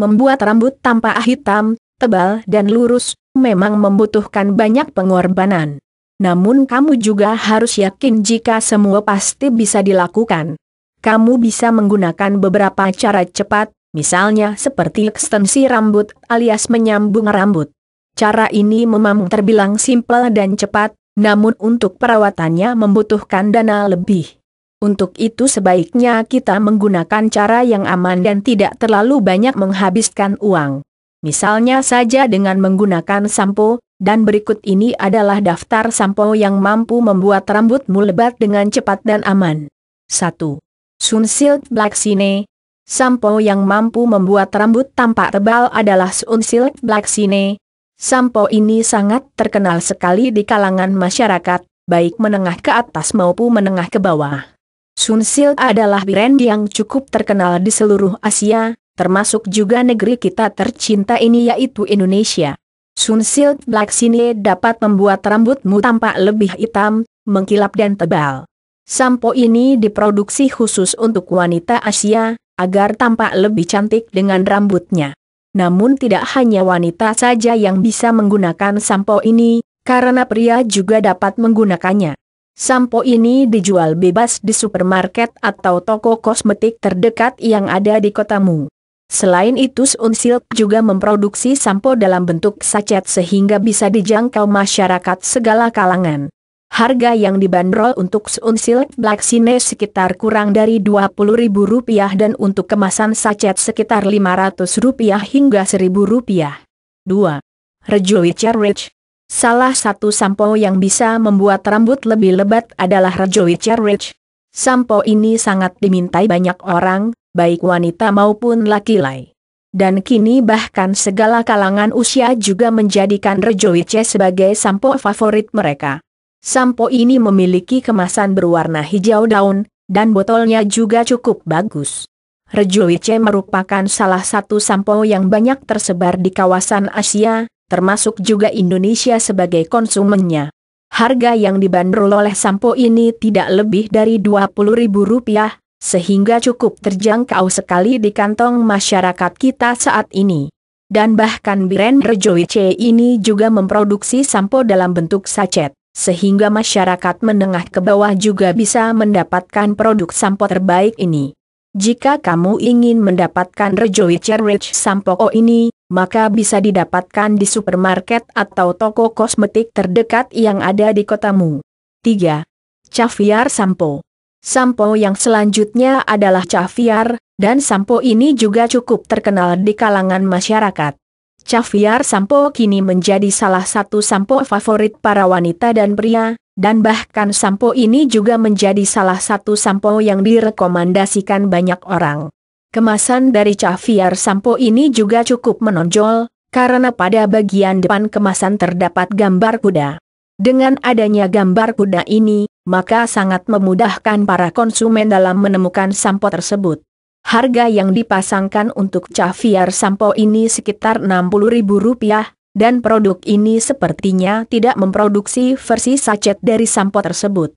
membuat rambut tanpa hitam, tebal dan lurus, memang membutuhkan banyak pengorbanan. Namun kamu juga harus yakin jika semua pasti bisa dilakukan. Kamu bisa menggunakan beberapa cara cepat, misalnya seperti ekstensi rambut alias menyambung rambut. Cara ini memang terbilang simpel dan cepat, namun untuk perawatannya membutuhkan dana lebih. Untuk itu sebaiknya kita menggunakan cara yang aman dan tidak terlalu banyak menghabiskan uang. Misalnya saja dengan menggunakan sampo, dan berikut ini adalah daftar sampo yang mampu membuat rambutmu lebat dengan cepat dan aman. 1. Sunsilk Black Sine Sampo yang mampu membuat rambut tampak tebal adalah Sunsilk Black Sine. Sampo ini sangat terkenal sekali di kalangan masyarakat, baik menengah ke atas maupun menengah ke bawah. Sun Sil adalah brand yang cukup terkenal di seluruh Asia, termasuk juga negeri kita tercinta ini yaitu Indonesia. Sun Silk Black Sine dapat membuat rambutmu tampak lebih hitam, mengkilap dan tebal. Sampo ini diproduksi khusus untuk wanita Asia, agar tampak lebih cantik dengan rambutnya. Namun tidak hanya wanita saja yang bisa menggunakan sampo ini, karena pria juga dapat menggunakannya. Sampo ini dijual bebas di supermarket atau toko kosmetik terdekat yang ada di kotamu. Selain itu Sunsilk juga memproduksi sampo dalam bentuk sachet sehingga bisa dijangkau masyarakat segala kalangan. Harga yang dibanderol untuk Sunsilk Black Sine sekitar kurang dari Rp20.000 dan untuk kemasan sachet sekitar Rp500 hingga Rp1.000. 2. Rejuicer Rich Salah satu sampo yang bisa membuat rambut lebih lebat adalah Rejo Witcher Rich. Sampo ini sangat dimintai banyak orang, baik wanita maupun laki-laki. Dan kini bahkan segala kalangan usia juga menjadikan Rejo Witcher sebagai sampo favorit mereka. Sampo ini memiliki kemasan berwarna hijau daun, dan botolnya juga cukup bagus. Rejoice merupakan salah satu sampo yang banyak tersebar di kawasan Asia, termasuk juga Indonesia sebagai konsumennya. Harga yang dibanderol oleh Sampo ini tidak lebih dari Rp20.000, sehingga cukup terjangkau sekali di kantong masyarakat kita saat ini. Dan bahkan brand Rejoice ini juga memproduksi sampo dalam bentuk sachet, sehingga masyarakat menengah ke bawah juga bisa mendapatkan produk sampo terbaik ini. Jika kamu ingin mendapatkan Rejoice Rich Sampo ini, maka bisa didapatkan di supermarket atau toko kosmetik terdekat yang ada di kotamu. 3. Caviar Sampo Sampo yang selanjutnya adalah caviar, dan sampo ini juga cukup terkenal di kalangan masyarakat. Caviar sampo kini menjadi salah satu sampo favorit para wanita dan pria, dan bahkan sampo ini juga menjadi salah satu sampo yang direkomendasikan banyak orang. Kemasan dari caviar sampo ini juga cukup menonjol, karena pada bagian depan kemasan terdapat gambar kuda. Dengan adanya gambar kuda ini, maka sangat memudahkan para konsumen dalam menemukan sampo tersebut. Harga yang dipasangkan untuk caviar sampo ini sekitar Rp60.000, dan produk ini sepertinya tidak memproduksi versi sachet dari sampo tersebut.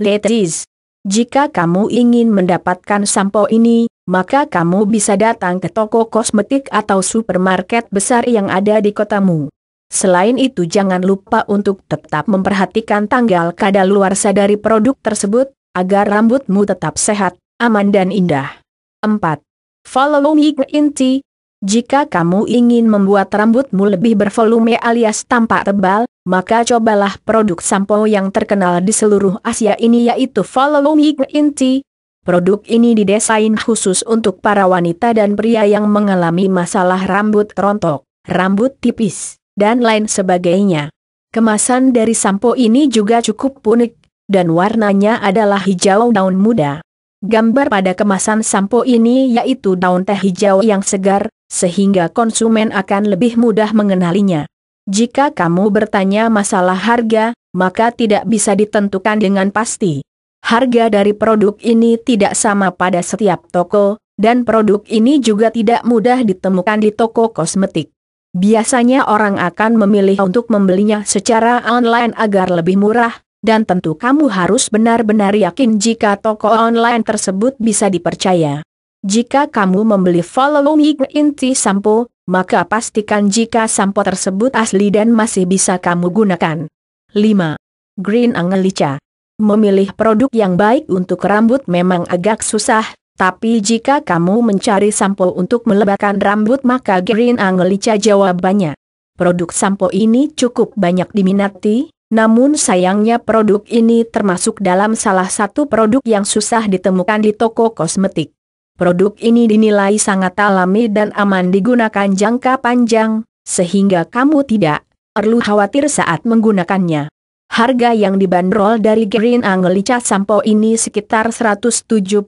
Ladies, jika kamu ingin mendapatkan sampo ini, maka kamu bisa datang ke toko kosmetik atau supermarket besar yang ada di kotamu. Selain itu jangan lupa untuk tetap memperhatikan tanggal kadaluarsa dari produk tersebut, agar rambutmu tetap sehat, aman dan indah. 4. Follow me inti. Jika kamu ingin membuat rambutmu lebih bervolume alias tampak tebal, maka cobalah produk sampo yang terkenal di seluruh Asia ini yaitu Follow Me Inti. Produk ini didesain khusus untuk para wanita dan pria yang mengalami masalah rambut rontok, rambut tipis, dan lain sebagainya. Kemasan dari sampo ini juga cukup unik, dan warnanya adalah hijau daun muda. Gambar pada kemasan sampo ini yaitu daun teh hijau yang segar, sehingga konsumen akan lebih mudah mengenalinya. Jika kamu bertanya masalah harga, maka tidak bisa ditentukan dengan pasti. Harga dari produk ini tidak sama pada setiap toko, dan produk ini juga tidak mudah ditemukan di toko kosmetik. Biasanya orang akan memilih untuk membelinya secara online agar lebih murah, dan tentu kamu harus benar-benar yakin jika toko online tersebut bisa dipercaya. Jika kamu membeli Follow Me Green Tea Sampo, maka pastikan jika sampo tersebut asli dan masih bisa kamu gunakan. 5. Green Angelica Memilih produk yang baik untuk rambut memang agak susah, tapi jika kamu mencari sampo untuk melebarkan rambut maka Green Angelica jawabannya. Produk sampo ini cukup banyak diminati, namun sayangnya produk ini termasuk dalam salah satu produk yang susah ditemukan di toko kosmetik. Produk ini dinilai sangat alami dan aman digunakan jangka panjang, sehingga kamu tidak perlu khawatir saat menggunakannya. Harga yang dibanderol dari Green Anglica Sampo ini sekitar Rp170.000,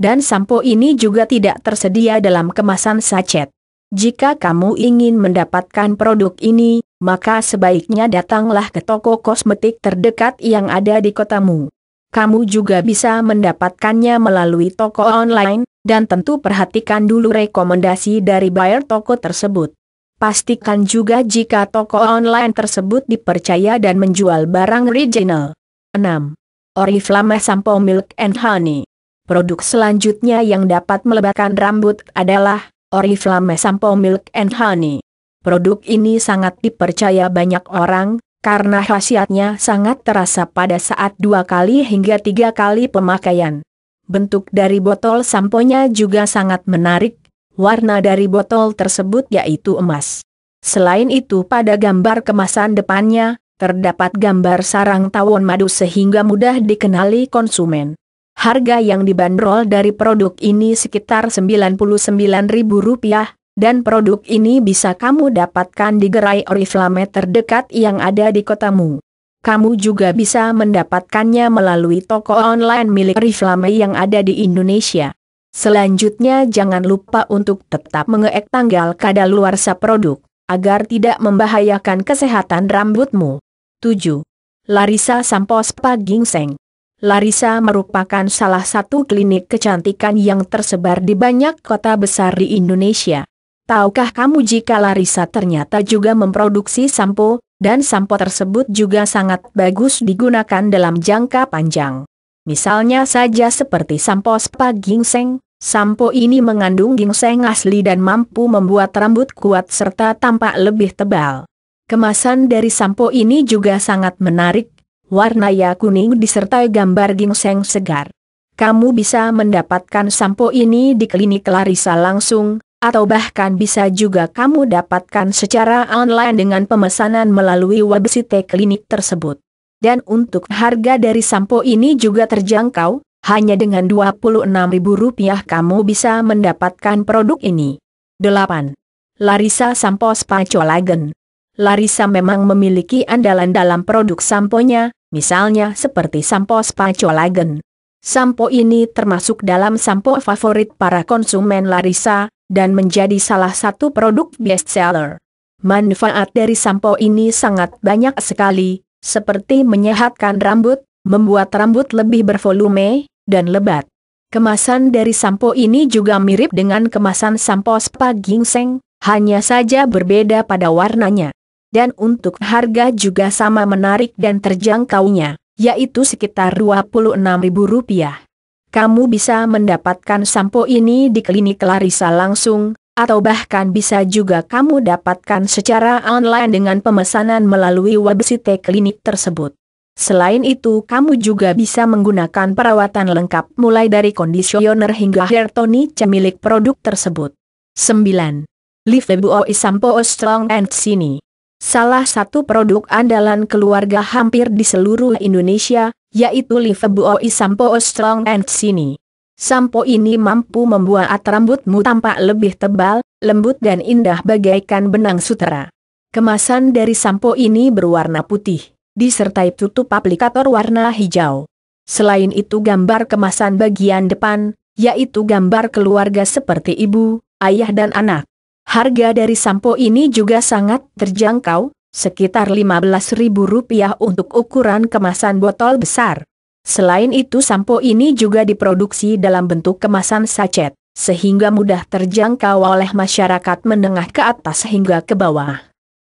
dan sampo ini juga tidak tersedia dalam kemasan sachet. Jika kamu ingin mendapatkan produk ini, maka sebaiknya datanglah ke toko kosmetik terdekat yang ada di kotamu. Kamu juga bisa mendapatkannya melalui toko online, dan tentu perhatikan dulu rekomendasi dari buyer toko tersebut. Pastikan juga jika toko online tersebut dipercaya dan menjual barang original. 6. Oriflame Sampo Milk and Honey Produk selanjutnya yang dapat melebarkan rambut adalah Oriflame Sampo Milk and Honey. Produk ini sangat dipercaya banyak orang, karena khasiatnya sangat terasa pada saat dua kali hingga tiga kali pemakaian. Bentuk dari botol samponya juga sangat menarik warna dari botol tersebut yaitu emas. Selain itu pada gambar kemasan depannya, terdapat gambar sarang tawon madu sehingga mudah dikenali konsumen. Harga yang dibanderol dari produk ini sekitar Rp99.000, dan produk ini bisa kamu dapatkan di gerai Oriflame terdekat yang ada di kotamu. Kamu juga bisa mendapatkannya melalui toko online milik Oriflame yang ada di Indonesia. Selanjutnya jangan lupa untuk tetap mengeek tanggal kadaluarsa produk, agar tidak membahayakan kesehatan rambutmu. 7. Larissa Spa Gingseng Larissa merupakan salah satu klinik kecantikan yang tersebar di banyak kota besar di Indonesia. Tahukah kamu jika Larissa ternyata juga memproduksi sampo, dan sampo tersebut juga sangat bagus digunakan dalam jangka panjang. Misalnya saja seperti sampo spa ginseng, sampo ini mengandung ginseng asli dan mampu membuat rambut kuat serta tampak lebih tebal. Kemasan dari sampo ini juga sangat menarik, warnanya kuning disertai gambar ginseng segar. Kamu bisa mendapatkan sampo ini di klinik Larissa langsung, atau bahkan bisa juga kamu dapatkan secara online dengan pemesanan melalui website klinik tersebut. Dan untuk harga dari sampo ini juga terjangkau, hanya dengan Rp26.000 kamu bisa mendapatkan produk ini. 8. Larissa Sampo Spa Collagen Larissa memang memiliki andalan dalam produk samponya, misalnya seperti sampo Spa Collagen. Sampo ini termasuk dalam sampo favorit para konsumen Larissa, dan menjadi salah satu produk bestseller. Manfaat dari sampo ini sangat banyak sekali, seperti menyehatkan rambut, membuat rambut lebih bervolume, dan lebat. Kemasan dari sampo ini juga mirip dengan kemasan sampo spa ginseng, hanya saja berbeda pada warnanya. Dan untuk harga juga sama menarik dan terjangkaunya, yaitu sekitar Rp26.000. Kamu bisa mendapatkan sampo ini di klinik Larissa langsung, atau bahkan bisa juga kamu dapatkan secara online dengan pemesanan melalui website klinik tersebut. Selain itu, kamu juga bisa menggunakan perawatan lengkap mulai dari kondisioner hingga hair tonic milik produk tersebut. 9. Live Oi Sampo Strong and Sini Salah satu produk andalan keluarga hampir di seluruh Indonesia, yaitu Live Oi Sampo Strong and Sini. Sampo ini mampu membuat rambutmu tampak lebih tebal, lembut dan indah bagaikan benang sutera. Kemasan dari sampo ini berwarna putih, disertai tutup aplikator warna hijau. Selain itu gambar kemasan bagian depan, yaitu gambar keluarga seperti ibu, ayah dan anak. Harga dari sampo ini juga sangat terjangkau, sekitar Rp15.000 untuk ukuran kemasan botol besar. Selain itu sampo ini juga diproduksi dalam bentuk kemasan sachet, sehingga mudah terjangkau oleh masyarakat menengah ke atas hingga ke bawah.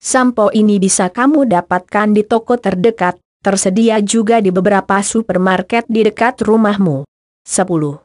Sampo ini bisa kamu dapatkan di toko terdekat, tersedia juga di beberapa supermarket di dekat rumahmu. 10.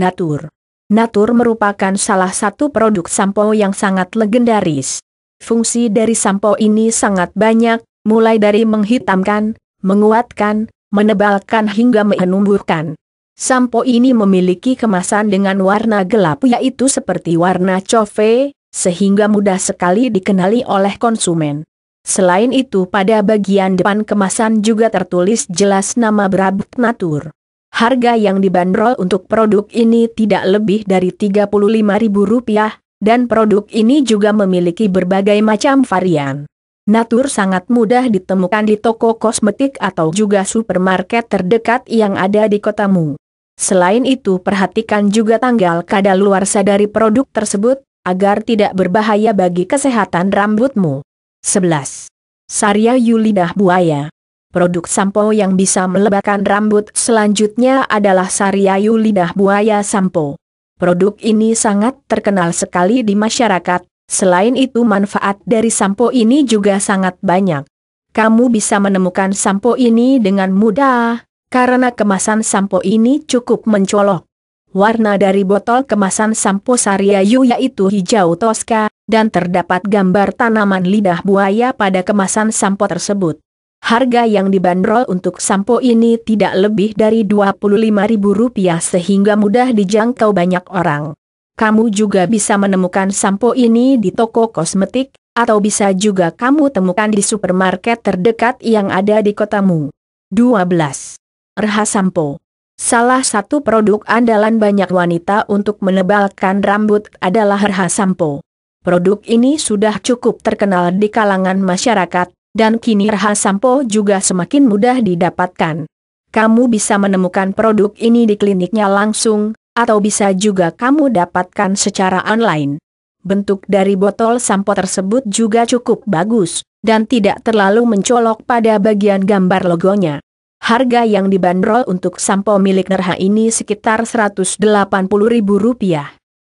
Natur Natur merupakan salah satu produk sampo yang sangat legendaris. Fungsi dari sampo ini sangat banyak, mulai dari menghitamkan, menguatkan, menebalkan hingga menumbuhkan. Sampo ini memiliki kemasan dengan warna gelap yaitu seperti warna cofe, sehingga mudah sekali dikenali oleh konsumen. Selain itu pada bagian depan kemasan juga tertulis jelas nama Brabuk Natur. Harga yang dibanderol untuk produk ini tidak lebih dari Rp35.000, dan produk ini juga memiliki berbagai macam varian. Natur sangat mudah ditemukan di toko kosmetik atau juga supermarket terdekat yang ada di kotamu. Selain itu perhatikan juga tanggal kadaluarsa dari produk tersebut, agar tidak berbahaya bagi kesehatan rambutmu. 11. Sarya Yulidah Buaya Produk sampo yang bisa melebarkan rambut selanjutnya adalah Sarya Yulidah Buaya Sampo. Produk ini sangat terkenal sekali di masyarakat, Selain itu manfaat dari sampo ini juga sangat banyak. Kamu bisa menemukan sampo ini dengan mudah, karena kemasan sampo ini cukup mencolok. Warna dari botol kemasan sampo Sariayu yaitu hijau toska, dan terdapat gambar tanaman lidah buaya pada kemasan sampo tersebut. Harga yang dibanderol untuk sampo ini tidak lebih dari Rp25.000 sehingga mudah dijangkau banyak orang kamu juga bisa menemukan sampo ini di toko kosmetik, atau bisa juga kamu temukan di supermarket terdekat yang ada di kotamu. 12. Reha Sampo Salah satu produk andalan banyak wanita untuk menebalkan rambut adalah Reha Sampo. Produk ini sudah cukup terkenal di kalangan masyarakat, dan kini Reha Sampo juga semakin mudah didapatkan. Kamu bisa menemukan produk ini di kliniknya langsung, atau bisa juga kamu dapatkan secara online. Bentuk dari botol sampo tersebut juga cukup bagus, dan tidak terlalu mencolok pada bagian gambar logonya. Harga yang dibanderol untuk sampo milik Nerha ini sekitar Rp180.000.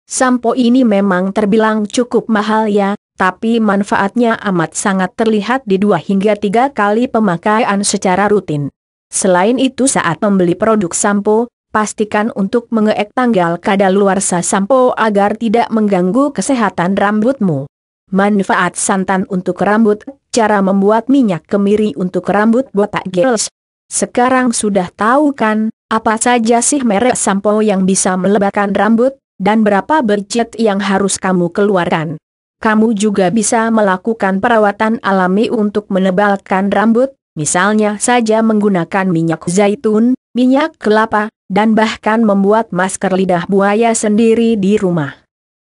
Sampo ini memang terbilang cukup mahal ya, tapi manfaatnya amat sangat terlihat di dua hingga tiga kali pemakaian secara rutin. Selain itu saat membeli produk sampo, pastikan untuk mengeek tanggal kadaluarsa sampo agar tidak mengganggu kesehatan rambutmu. Manfaat santan untuk rambut, cara membuat minyak kemiri untuk rambut botak girls. Sekarang sudah tahu kan, apa saja sih merek sampo yang bisa melebarkan rambut, dan berapa budget yang harus kamu keluarkan. Kamu juga bisa melakukan perawatan alami untuk menebalkan rambut, misalnya saja menggunakan minyak zaitun, minyak kelapa, dan bahkan membuat masker lidah buaya sendiri di rumah.